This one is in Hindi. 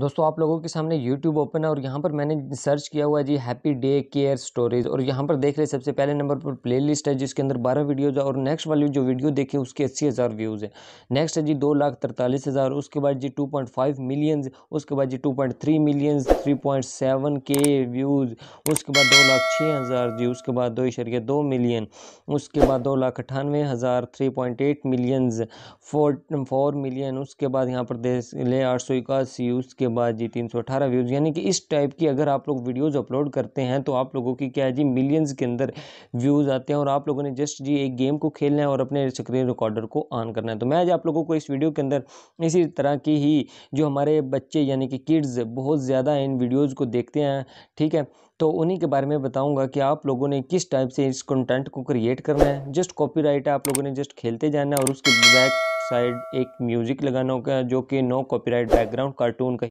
दोस्तों आप लोगों के सामने यूट्यूब ओपन है और यहाँ पर मैंने सर्च किया हुआ है जी हैप्पी डे केयर स्टोरेज और यहाँ पर देख रहे सबसे पहले नंबर पर प्लेलिस्ट है जिसके अंदर बारह वीडियोज और नेक्स्ट वाली जो वीडियो देखे उसके अस्सी हज़ार व्यूज़ है नेक्स्ट है जी दो लाख तरतालीस हज़ार उसके बाद जी टू पॉइंट फाइव मिलियंस उसके बाद जी two point three millions three point seven K views उसके बाद दो लाख छः हज़ार जी उसके बाद दो इशरिया दो मिलियन उसके बाद दो लाख अठानवे हज़ार three point eight millions four four million उसके बाद यहाँ पर ले आठ सौ इक्यासी उसके उसके बाद जी तीन सौ अठारह व्यूज़ यानी कि इस टाइप की अगर आप लोग वीडियोज़ अपलोड करते हैं तो आप लोगों की क्या है जी मिलियंस के अंदर व्यूज़ आते हैं और आप लोगों ने जस्ट जी एक गेम को खेलना है और अपने स्क्रीन रिकॉर्डर को ऑन करना है तो मैं आज आप लोगों को इस वीडियो के अंदर इसी तरह की ही जो हमारे बच्चे यानी कि किड्स बहुत ज़्यादा इन वीडियोज़ को देखते हैं ठीक है तो उन्हीं के बारे में बताऊंगा कि आप लोगों ने किस टाइप से इस कंटेंट को क्रिएट करना है जस्ट कॉपीराइट है आप लोगों ने जस्ट खेलते जाना है और उसके बैक साइड एक म्यूज़िक लगाना होगा जो कि नो कॉपीराइट बैकग्राउंड कार्टून का